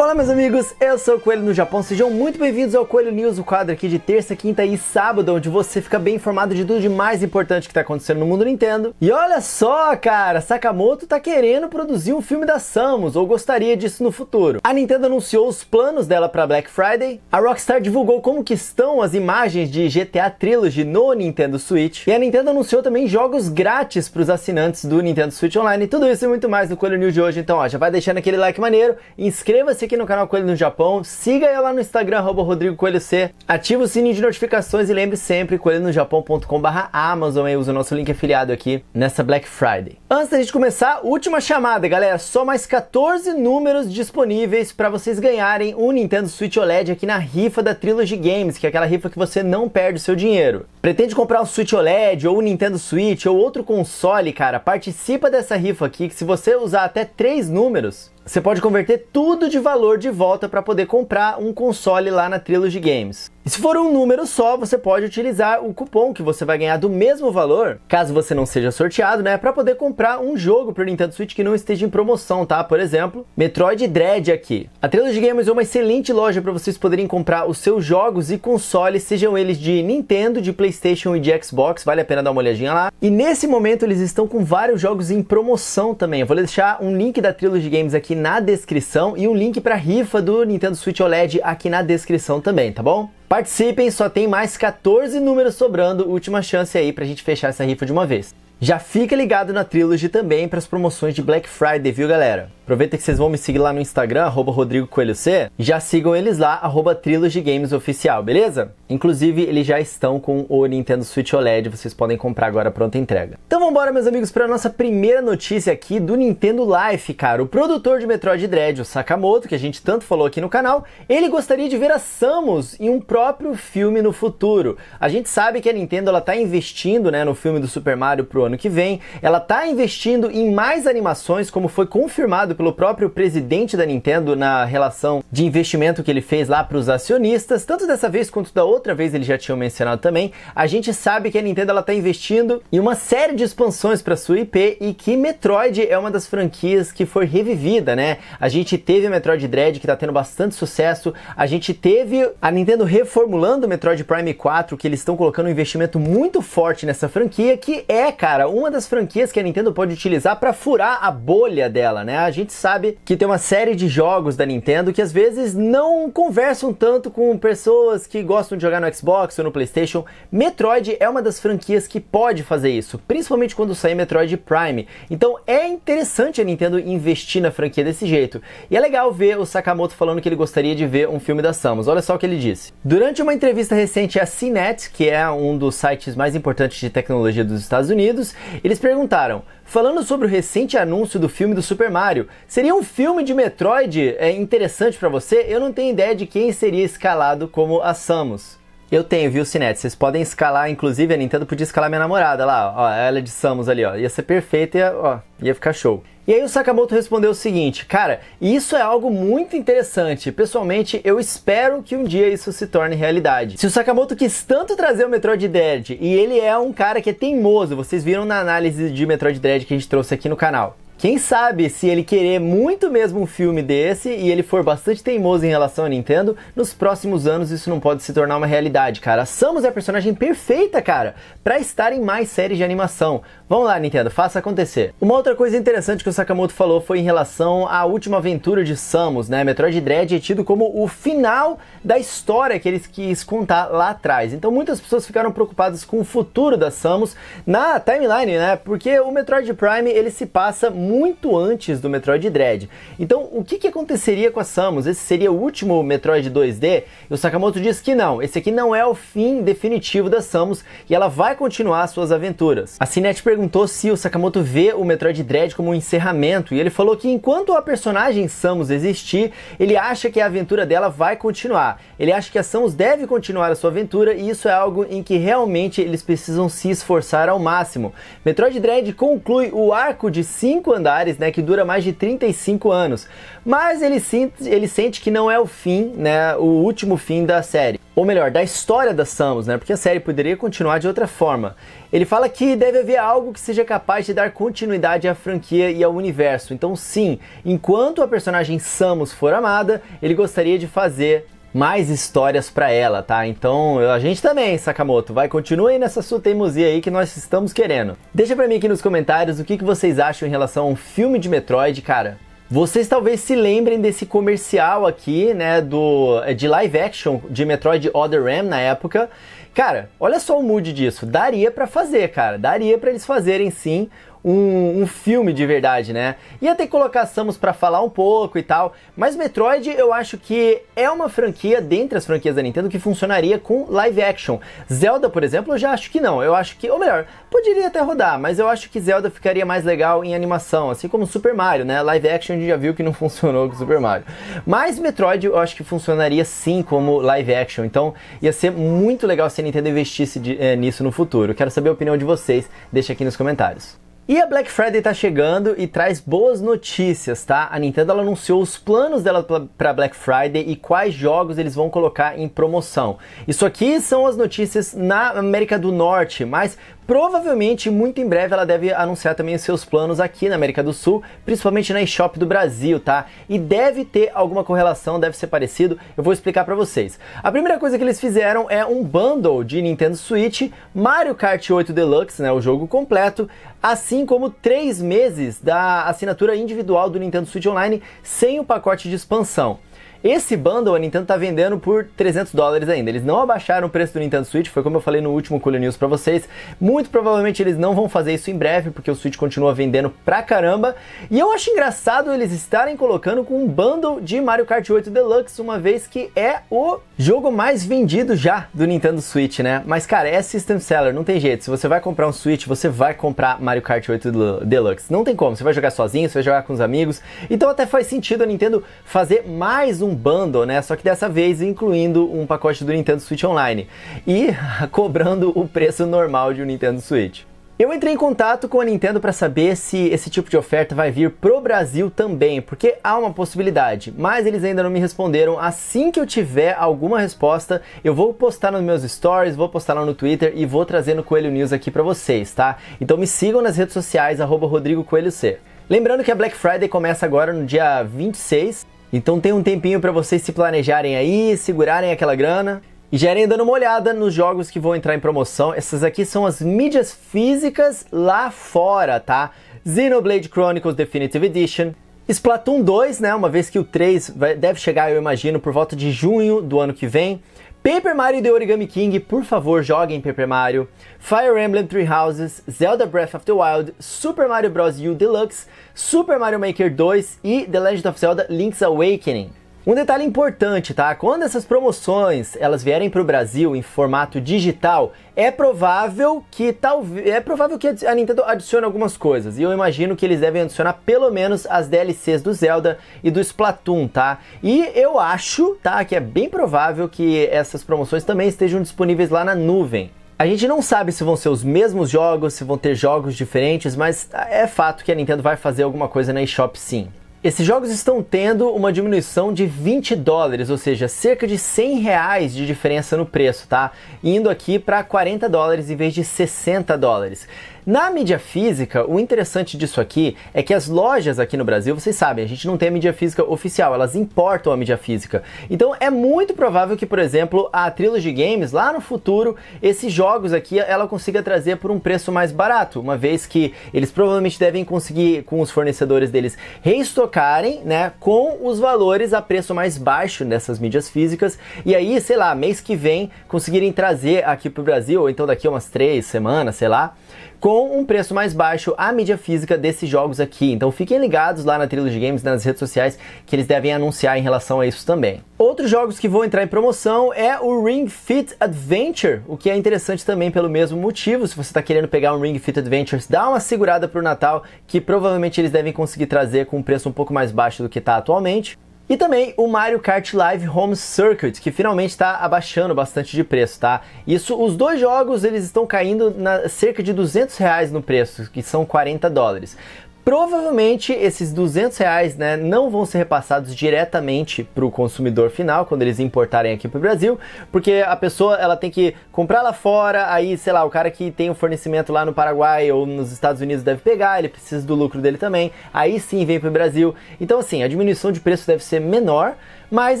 Olá meus amigos, eu sou o Coelho no Japão, sejam muito bem-vindos ao Coelho News, o quadro aqui de terça, quinta e sábado, onde você fica bem informado de tudo de mais importante que está acontecendo no mundo Nintendo. E olha só, cara, Sakamoto está querendo produzir um filme da Samus, ou gostaria disso no futuro. A Nintendo anunciou os planos dela para Black Friday, a Rockstar divulgou como que estão as imagens de GTA Trilogy no Nintendo Switch, e a Nintendo anunciou também jogos grátis para os assinantes do Nintendo Switch Online, tudo isso e muito mais no Coelho News de hoje, então ó, já vai deixando aquele like maneiro, inscreva-se aqui no canal Coelho no Japão, siga ela no Instagram, @rodrigo_coelho_c, ativa o sininho de notificações e lembre sempre, japão.com/barra Amazon, usa o nosso link afiliado aqui nessa Black Friday. Antes da gente começar, última chamada, galera, só mais 14 números disponíveis para vocês ganharem um Nintendo Switch OLED aqui na rifa da Trilogy Games, que é aquela rifa que você não perde o seu dinheiro. Pretende comprar um Switch OLED ou um Nintendo Switch ou outro console, cara? Participa dessa rifa aqui que se você usar até três números, você pode converter tudo de valor de volta para poder comprar um console lá na Trilogy Games. E se for um número só, você pode utilizar o cupom que você vai ganhar do mesmo valor, caso você não seja sorteado, né, para poder comprar um jogo para o Nintendo Switch que não esteja em promoção, tá? Por exemplo, Metroid Dread aqui. A Trilogy Games é uma excelente loja para vocês poderem comprar os seus jogos e consoles, sejam eles de Nintendo, de PlayStation e de Xbox, vale a pena dar uma olhadinha lá. E nesse momento eles estão com vários jogos em promoção também. Eu vou deixar um link da Trilogy Games aqui na descrição e um link para rifa do Nintendo Switch OLED aqui na descrição também, tá bom? Participem, só tem mais 14 números sobrando, última chance aí pra gente fechar essa rifa de uma vez. Já fica ligado na Trilogy também para as promoções de Black Friday, viu galera? Aproveita que vocês vão me seguir lá no Instagram, arroba Rodrigo Coelho C. Já sigam eles lá, arroba Trilogy Games Oficial, beleza? Inclusive, eles já estão com o Nintendo Switch OLED, vocês podem comprar agora pronta entrega. Então vambora, meus amigos, para nossa primeira notícia aqui do Nintendo Life, cara. O produtor de Metroid Dread, o Sakamoto, que a gente tanto falou aqui no canal, ele gostaria de ver a Samus em um próprio filme no futuro. A gente sabe que a Nintendo ela tá investindo, né, no filme do Super Mario pro ano que vem. Ela tá investindo em mais animações, como foi confirmado pelo próprio presidente da Nintendo na relação de investimento que ele fez lá para os acionistas, tanto dessa vez quanto da outra vez ele já tinha mencionado também. A gente sabe que a Nintendo ela está investindo em uma série de expansões para sua IP e que Metroid é uma das franquias que foi revivida, né? A gente teve Metroid Dread que está tendo bastante sucesso, a gente teve a Nintendo reformulando o Metroid Prime 4, que eles estão colocando um investimento muito forte nessa franquia, que é, cara, uma das franquias que a Nintendo pode utilizar para furar a bolha dela, né? A gente gente sabe que tem uma série de jogos da Nintendo que às vezes não conversam tanto com pessoas que gostam de jogar no Xbox ou no PlayStation. Metroid é uma das franquias que pode fazer isso, principalmente quando sair Metroid Prime. Então é interessante a Nintendo investir na franquia desse jeito. E é legal ver o Sakamoto falando que ele gostaria de ver um filme da Samus. Olha só o que ele disse. Durante uma entrevista recente à CNET, que é um dos sites mais importantes de tecnologia dos Estados Unidos, eles perguntaram: falando sobre o recente anúncio do filme do Super Mario. Seria um filme de Metroid é, interessante para você? Eu não tenho ideia de quem seria escalado como a Samus. Eu tenho, viu, Cinete? Vocês podem escalar, inclusive a Nintendo podia escalar minha namorada lá, ó, ela de Samus ali, ó. Ia ser perfeita e ia, ó, ia ficar show. E aí o Sakamoto respondeu o seguinte, cara, isso é algo muito interessante. Pessoalmente, eu espero que um dia isso se torne realidade. Se o Sakamoto quis tanto trazer o Metroid Dread e ele é um cara que é teimoso, vocês viram na análise de Metroid Dread que a gente trouxe aqui no canal. Quem sabe, se ele querer muito mesmo um filme desse e ele for bastante teimoso em relação à Nintendo, nos próximos anos isso não pode se tornar uma realidade, cara. A Samus é a personagem perfeita, cara, para estar em mais séries de animação. Vamos lá, Nintendo, faça acontecer. Uma outra coisa interessante que o Sakamoto falou foi em relação à última aventura de Samus, né? Metroid Dread é tido como o final da história que eles quis contar lá atrás. Então muitas pessoas ficaram preocupadas com o futuro da Samus na timeline, né? Porque o Metroid Prime ele se passa muito antes do Metroid Dread. Então, o que, que aconteceria com a Samus? Esse seria o último Metroid 2D? E o Sakamoto diz que não, esse aqui não é o fim definitivo da Samus e ela vai continuar suas aventuras. A Cinete perguntou se o Sakamoto vê o Metroid Dread como um encerramento e ele falou que enquanto a personagem Samus existir, ele acha que a aventura dela vai continuar. Ele acha que a Samus deve continuar a sua aventura e isso é algo em que realmente eles precisam se esforçar ao máximo. Metroid Dread conclui o arco de 5 andares, né, que dura mais de 35 anos. Mas ele, sente, ele sente que não é o fim, né, o último fim da série. Ou melhor, da história da Samus, né, porque a série poderia continuar de outra forma. Ele fala que deve haver algo que seja capaz de dar continuidade à franquia e ao universo. Então, sim, enquanto a personagem Samus for amada, ele gostaria de fazer mais histórias para ela, tá? Então a gente também, Sakamoto, vai continuar aí nessa sua teimosia aí que nós estamos querendo. Deixa para mim aqui nos comentários o que, que vocês acham em relação a um filme de Metroid, cara. Vocês talvez se lembrem desse comercial aqui, né, do eh, de live action de Metroid Other M na época. Cara, olha só o mood disso. Daria para fazer, cara. Daria para eles fazerem sim um, um, filme de verdade, né? Ia ter que colocar Samus pra falar um pouco e tal, mas Metroid eu acho que é uma franquia, dentre as franquias da Nintendo, que funcionaria com live action. Zelda, por exemplo, eu já acho que não. Eu acho que, ou melhor, poderia até rodar, mas eu acho que Zelda ficaria mais legal em animação, assim como Super Mario, né? Live action a gente já viu que não funcionou com Super Mario. Mas Metroid eu acho que funcionaria sim como live action, então ia ser muito legal se a Nintendo investisse de, é, nisso no futuro. Quero saber a opinião de vocês, deixa aqui nos comentários. E a Black Friday está chegando e traz boas notícias, tá? A Nintendo anunciou os planos dela para Black Friday e quais jogos eles vão colocar em promoção. Isso aqui são as notícias na América do Norte, mas Provavelmente, muito em breve, ela deve anunciar também os seus planos aqui na América do Sul, principalmente na eShop do Brasil, tá? E deve ter alguma correlação, deve ser parecido, eu vou explicar para vocês. A primeira coisa que eles fizeram é um bundle de Nintendo Switch, Mario Kart 8 Deluxe, né, o jogo completo, assim como três meses da assinatura individual do Nintendo Switch Online sem o pacote de expansão. Esse bundle a Nintendo tá vendendo por 300 dólares ainda. Eles não abaixaram o preço do Nintendo Switch, foi como eu falei no último Cooler News para vocês. Muito provavelmente eles não vão fazer isso em breve, porque o Switch continua vendendo pra caramba. E eu acho engraçado eles estarem colocando com um bundle de Mario Kart 8 Deluxe, uma vez que é o jogo mais vendido já do Nintendo Switch, né? Mas cara, é system seller, não tem jeito. Se você vai comprar um Switch, você vai comprar Mario Kart 8 Deluxe. Não tem como, você vai jogar sozinho, você vai jogar com os amigos. Então até faz sentido a Nintendo fazer mais um um bundle, né? Só que dessa vez incluindo um pacote do Nintendo Switch Online e cobrando o preço normal de um Nintendo Switch. Eu entrei em contato com a Nintendo para saber se esse tipo de oferta vai vir pro Brasil também, porque há uma possibilidade, mas eles ainda não me responderam. Assim que eu tiver alguma resposta, eu vou postar nos meus stories, vou postar lá no Twitter e vou trazendo Coelho News aqui para vocês, tá? Então me sigam nas redes sociais @rodrigo_coelho_c. Lembrando que a Black Friday começa agora no dia 26 então tem um tempinho para vocês se planejarem aí, segurarem aquela grana e já irem dando uma olhada nos jogos que vão entrar em promoção. Essas aqui são as mídias físicas lá fora, tá? Xenoblade Chronicles Definitive Edition, Splatoon 2, né? Uma vez que o 3 vai, deve chegar, eu imagino, por volta de junho do ano que vem. Paper Mario The Origami King, por favor, joguem Paper Mario. Fire Emblem Three Houses, Zelda Breath of the Wild, Super Mario Bros. U Deluxe, Super Mario Maker 2 e The Legend of Zelda Link's Awakening. Um detalhe importante, tá? Quando essas promoções elas vierem para o Brasil em formato digital, é provável que talvez é provável que a Nintendo adicione algumas coisas. E eu imagino que eles devem adicionar pelo menos as DLCs do Zelda e do Splatoon, tá? E eu acho, tá, que é bem provável que essas promoções também estejam disponíveis lá na nuvem. A gente não sabe se vão ser os mesmos jogos, se vão ter jogos diferentes, mas é fato que a Nintendo vai fazer alguma coisa na eShop sim. Esses jogos estão tendo uma diminuição de 20 dólares, ou seja, cerca de 100 reais de diferença no preço, tá? Indo aqui para 40 dólares em vez de 60 dólares. Na mídia física, o interessante disso aqui é que as lojas aqui no Brasil, vocês sabem, a gente não tem a mídia física oficial, elas importam a mídia física. Então é muito provável que, por exemplo, a Trilogy Games, lá no futuro, esses jogos aqui ela consiga trazer por um preço mais barato, uma vez que eles provavelmente devem conseguir, com os fornecedores deles, reestocarem, né, com os valores a preço mais baixo dessas mídias físicas, e aí, sei lá, mês que vem, conseguirem trazer aqui pro Brasil, ou então daqui a umas três semanas, sei lá, com um preço mais baixo a mídia física desses jogos aqui. Então fiquem ligados lá na Trilogy Games, nas redes sociais, que eles devem anunciar em relação a isso também. Outros jogos que vão entrar em promoção é o Ring Fit Adventure, o que é interessante também pelo mesmo motivo. Se você está querendo pegar um Ring Fit Adventure dá uma segurada para o Natal, que provavelmente eles devem conseguir trazer com um preço um pouco mais baixo do que está atualmente. E também o Mario Kart Live Home Circuit, que finalmente está abaixando bastante de preço, tá? Isso, os dois jogos eles estão caindo na cerca de 200 reais no preço, que são 40 dólares. Provavelmente esses 200 reais né, não vão ser repassados diretamente para o consumidor final quando eles importarem aqui para o Brasil, porque a pessoa ela tem que comprar lá fora, aí sei lá, o cara que tem o um fornecimento lá no Paraguai ou nos Estados Unidos deve pegar, ele precisa do lucro dele também, aí sim vem para o Brasil. Então assim, a diminuição de preço deve ser menor, mas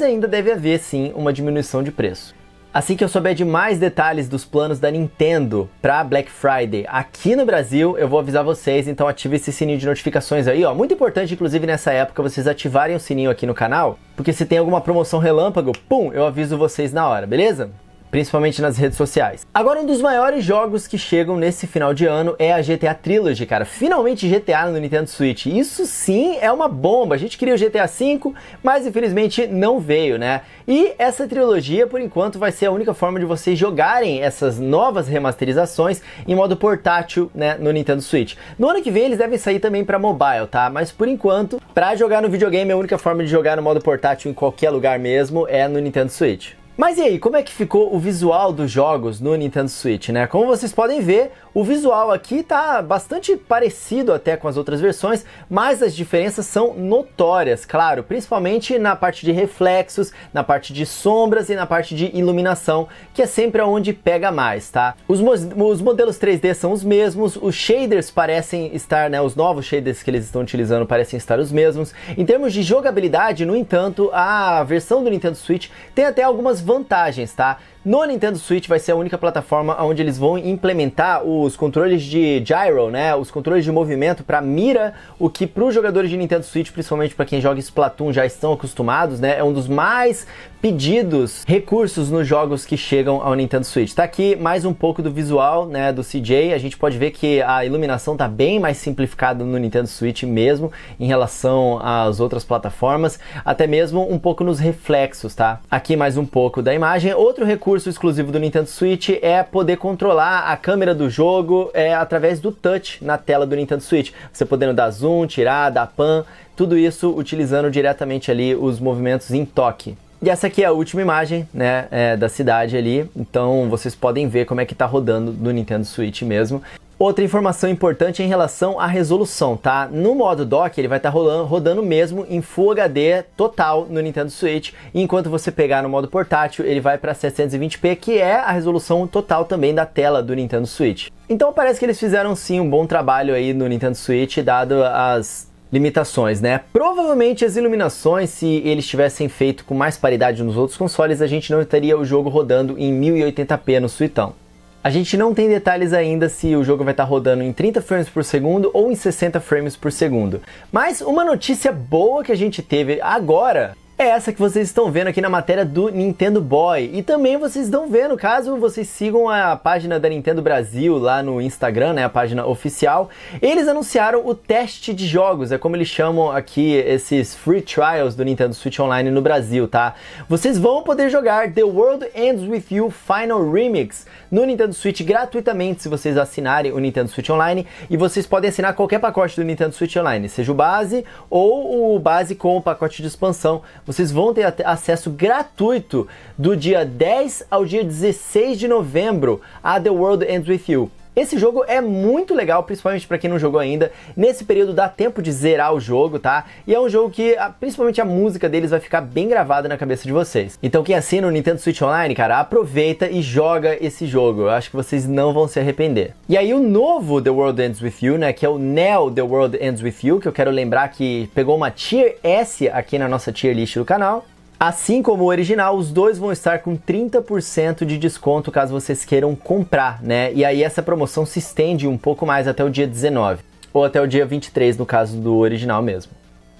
ainda deve haver sim uma diminuição de preço. Assim que eu souber de mais detalhes dos planos da Nintendo para Black Friday aqui no Brasil, eu vou avisar vocês, então ative esse sininho de notificações aí, ó. Muito importante, inclusive, nessa época, vocês ativarem o sininho aqui no canal, porque se tem alguma promoção relâmpago, pum, eu aviso vocês na hora, beleza? principalmente nas redes sociais. Agora, um dos maiores jogos que chegam nesse final de ano é a GTA Trilogy, cara. Finalmente GTA no Nintendo Switch. Isso sim é uma bomba. A gente queria o GTA V, mas infelizmente não veio, né? E essa trilogia, por enquanto, vai ser a única forma de vocês jogarem essas novas remasterizações em modo portátil, né, no Nintendo Switch. No ano que vem eles devem sair também para mobile, tá? Mas por enquanto, para jogar no videogame, a única forma de jogar no modo portátil em qualquer lugar mesmo é no Nintendo Switch. Mas e aí, como é que ficou o visual dos jogos no Nintendo Switch, né? Como vocês podem ver, o visual aqui tá bastante parecido até com as outras versões, mas as diferenças são notórias, claro, principalmente na parte de reflexos, na parte de sombras e na parte de iluminação, que é sempre onde pega mais, tá? Os, mo os modelos 3D são os mesmos, os shaders parecem estar, né, os novos shaders que eles estão utilizando parecem estar os mesmos. Em termos de jogabilidade, no entanto, a versão do Nintendo Switch tem até algumas vantagens, tá? No Nintendo Switch vai ser a única plataforma onde eles vão implementar os controles de gyro, né, os controles de movimento para mira, o que para os jogadores de Nintendo Switch, principalmente para quem joga Splatoon, já estão acostumados, né, é um dos mais pedidos recursos nos jogos que chegam ao Nintendo Switch. Tá aqui mais um pouco do visual, né, do CJ. A gente pode ver que a iluminação tá bem mais simplificada no Nintendo Switch mesmo em relação às outras plataformas, até mesmo um pouco nos reflexos, tá? Aqui mais um pouco da imagem. Outro recurso recurso exclusivo do Nintendo Switch é poder controlar a câmera do jogo é, através do touch na tela do Nintendo Switch. Você podendo dar zoom, tirar, dar pan, tudo isso utilizando diretamente ali os movimentos em toque. E essa aqui é a última imagem, né, é, da cidade ali. Então vocês podem ver como é que tá rodando do Nintendo Switch mesmo. Outra informação importante é em relação à resolução, tá? No modo dock ele vai estar tá rolando, rodando mesmo em Full HD total no Nintendo Switch, enquanto você pegar no modo portátil ele vai para 720p, que é a resolução total também da tela do Nintendo Switch. Então parece que eles fizeram sim um bom trabalho aí no Nintendo Switch, dado as limitações, né? Provavelmente as iluminações, se eles tivessem feito com mais paridade nos outros consoles, a gente não teria o jogo rodando em 1080p no suitão. A gente não tem detalhes ainda se o jogo vai estar tá rodando em 30 frames por segundo ou em 60 frames por segundo. Mas uma notícia boa que a gente teve agora é essa que vocês estão vendo aqui na matéria do Nintendo Boy. E também vocês estão vendo, caso vocês sigam a página da Nintendo Brasil lá no Instagram, né, a página oficial, eles anunciaram o teste de jogos, é como eles chamam aqui esses free trials do Nintendo Switch Online no Brasil, tá? Vocês vão poder jogar The World Ends With You Final Remix no Nintendo Switch gratuitamente se vocês assinarem o Nintendo Switch Online e vocês podem assinar qualquer pacote do Nintendo Switch Online, seja o base ou o base com o pacote de expansão vocês vão ter acesso gratuito do dia 10 ao dia 16 de novembro a The World Ends With You. Esse jogo é muito legal, principalmente para quem não jogou ainda. Nesse período dá tempo de zerar o jogo, tá? E é um jogo que, principalmente a música deles, vai ficar bem gravada na cabeça de vocês. Então quem assina o Nintendo Switch Online, cara, aproveita e joga esse jogo. Eu acho que vocês não vão se arrepender. E aí o novo The World Ends With You, né, que é o Neo The World Ends With You, que eu quero lembrar que pegou uma Tier S aqui na nossa tier list do canal. Assim como o original, os dois vão estar com 30% de desconto caso vocês queiram comprar, né? E aí essa promoção se estende um pouco mais até o dia 19, ou até o dia 23 no caso do original mesmo.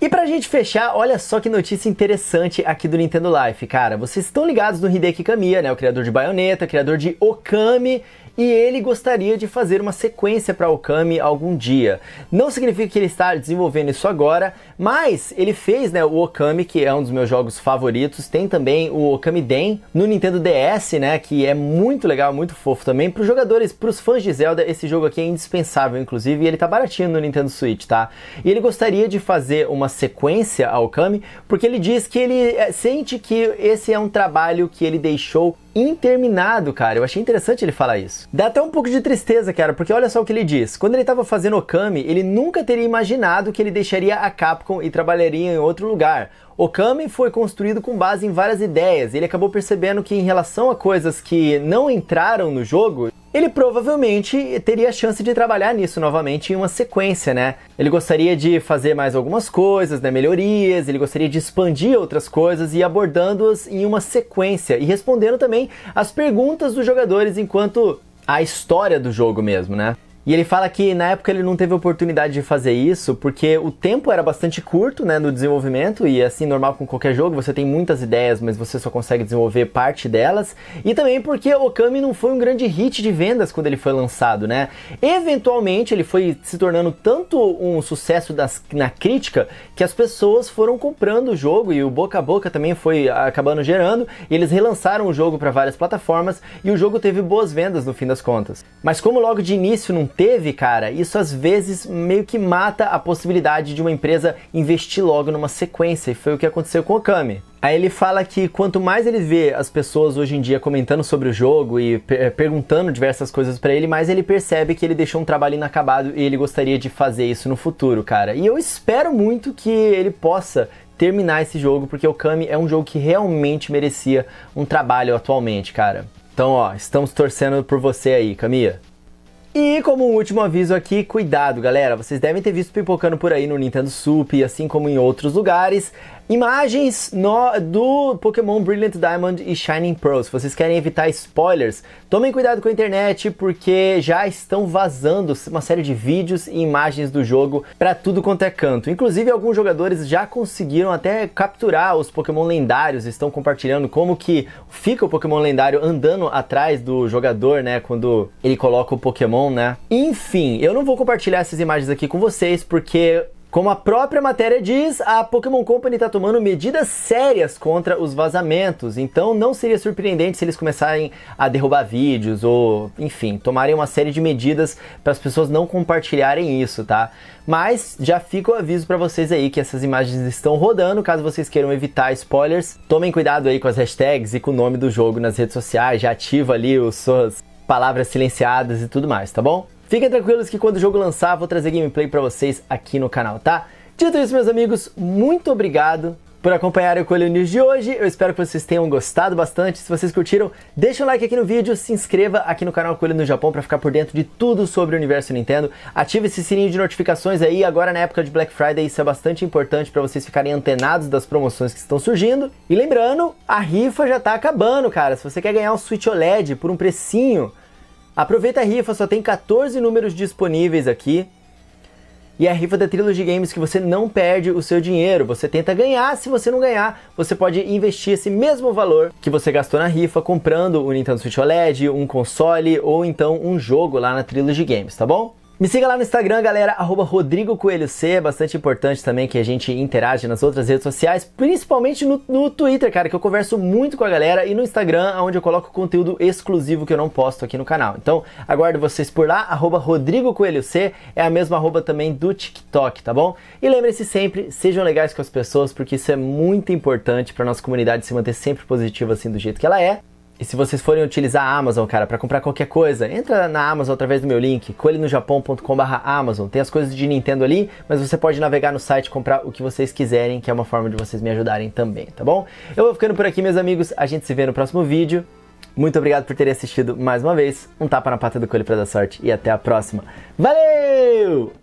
E pra gente fechar, olha só que notícia interessante aqui do Nintendo Life, cara. Vocês estão ligados no Hideki Kamiya, né? O criador de Bayonetta, criador de Okami e ele gostaria de fazer uma sequência para Okami algum dia. Não significa que ele está desenvolvendo isso agora, mas ele fez né, o Okami, que é um dos meus jogos favoritos, tem também o Okami Den no Nintendo DS, né, que é muito legal, muito fofo também. Para os jogadores, para os fãs de Zelda, esse jogo aqui é indispensável, inclusive, e ele tá baratinho no Nintendo Switch, tá? E ele gostaria de fazer uma sequência ao Okami, porque ele diz que ele eh, sente que esse é um trabalho que ele deixou interminado, cara. Eu achei interessante ele falar isso. Dá até um pouco de tristeza, cara, porque olha só o que ele diz. Quando ele estava fazendo Okami, ele nunca teria imaginado que ele deixaria a Capcom e trabalharia em outro lugar. Okami foi construído com base em várias ideias, ele acabou percebendo que em relação a coisas que não entraram no jogo, ele provavelmente teria a chance de trabalhar nisso novamente em uma sequência, né? Ele gostaria de fazer mais algumas coisas, né, melhorias, ele gostaria de expandir outras coisas e abordando-as em uma sequência e respondendo também as perguntas dos jogadores enquanto a história do jogo mesmo, né? E ele fala que na época ele não teve oportunidade de fazer isso porque o tempo era bastante curto, né, no desenvolvimento e assim normal com qualquer jogo, você tem muitas ideias, mas você só consegue desenvolver parte delas. E também porque Okami não foi um grande hit de vendas quando ele foi lançado, né? Eventualmente ele foi se tornando tanto um sucesso das, na crítica que as pessoas foram comprando o jogo e o boca a boca também foi acabando gerando. E eles relançaram o jogo para várias plataformas e o jogo teve boas vendas no fim das contas. Mas como logo de início não teve, cara, isso às vezes meio que mata a possibilidade de uma empresa investir logo numa sequência, e foi o que aconteceu com o Kami. Aí ele fala que quanto mais ele vê as pessoas hoje em dia comentando sobre o jogo e per eh, perguntando diversas coisas para ele, mais ele percebe que ele deixou um trabalho inacabado e ele gostaria de fazer isso no futuro, cara. E eu espero muito que ele possa terminar esse jogo, porque o Kami é um jogo que realmente merecia um trabalho atualmente, cara. Então, ó, estamos torcendo por você aí, Camila. E como um último aviso aqui, cuidado galera, vocês devem ter visto pipocando por aí no Nintendo Sup, assim como em outros lugares, Imagens no, do Pokémon Brilliant Diamond e Shining Pearl. Se vocês querem evitar spoilers, tomem cuidado com a internet porque já estão vazando uma série de vídeos e imagens do jogo para tudo quanto é canto. Inclusive alguns jogadores já conseguiram até capturar os Pokémon lendários, estão compartilhando como que fica o Pokémon lendário andando atrás do jogador, né, quando ele coloca o Pokémon, né? Enfim, eu não vou compartilhar essas imagens aqui com vocês porque como a própria matéria diz, a Pokémon Company está tomando medidas sérias contra os vazamentos, então não seria surpreendente se eles começarem a derrubar vídeos ou, enfim, tomarem uma série de medidas para as pessoas não compartilharem isso, tá? Mas já fica o aviso para vocês aí que essas imagens estão rodando, caso vocês queiram evitar spoilers, tomem cuidado aí com as hashtags e com o nome do jogo nas redes sociais, já ativa ali os suas palavras silenciadas e tudo mais, tá bom? Fiquem tranquilos que quando o jogo lançar, vou trazer gameplay para vocês aqui no canal, tá? Dito isso, meus amigos, muito obrigado por acompanhar o Coelho News de hoje. Eu espero que vocês tenham gostado bastante. Se vocês curtiram, deixa um like aqui no vídeo, se inscreva aqui no canal Coelho no Japão para ficar por dentro de tudo sobre o universo Nintendo. Ative esse sininho de notificações aí, agora na época de Black Friday, isso é bastante importante para vocês ficarem antenados das promoções que estão surgindo. E lembrando, a rifa já está acabando, cara. Se você quer ganhar um Switch OLED por um precinho Aproveita a rifa, só tem 14 números disponíveis aqui. E a rifa da Trilogy Games que você não perde o seu dinheiro, você tenta ganhar, se você não ganhar, você pode investir esse mesmo valor que você gastou na rifa comprando o Nintendo Switch OLED, um console ou então um jogo lá na Trilogy Games, tá bom? Me siga lá no Instagram, galera, arroba Rodrigo Coelho C, é bastante importante também que a gente interage nas outras redes sociais, principalmente no, no, Twitter, cara, que eu converso muito com a galera, e no Instagram, onde eu coloco conteúdo exclusivo que eu não posto aqui no canal. Então, aguardo vocês por lá, arroba Rodrigo Coelho C, é a mesma arroba também do TikTok, tá bom? E lembre-se sempre, sejam legais com as pessoas, porque isso é muito importante para nossa comunidade se manter sempre positiva assim do jeito que ela é. E se vocês forem utilizar a Amazon, cara, para comprar qualquer coisa, entra na Amazon através do meu link, coelhinojapão.com/amazon. Tem as coisas de Nintendo ali, mas você pode navegar no site, comprar o que vocês quiserem, que é uma forma de vocês me ajudarem também, tá bom? Eu vou ficando por aqui, meus amigos. A gente se vê no próximo vídeo. Muito obrigado por terem assistido mais uma vez. Um tapa na pata do coelho para dar sorte e até a próxima. Valeu!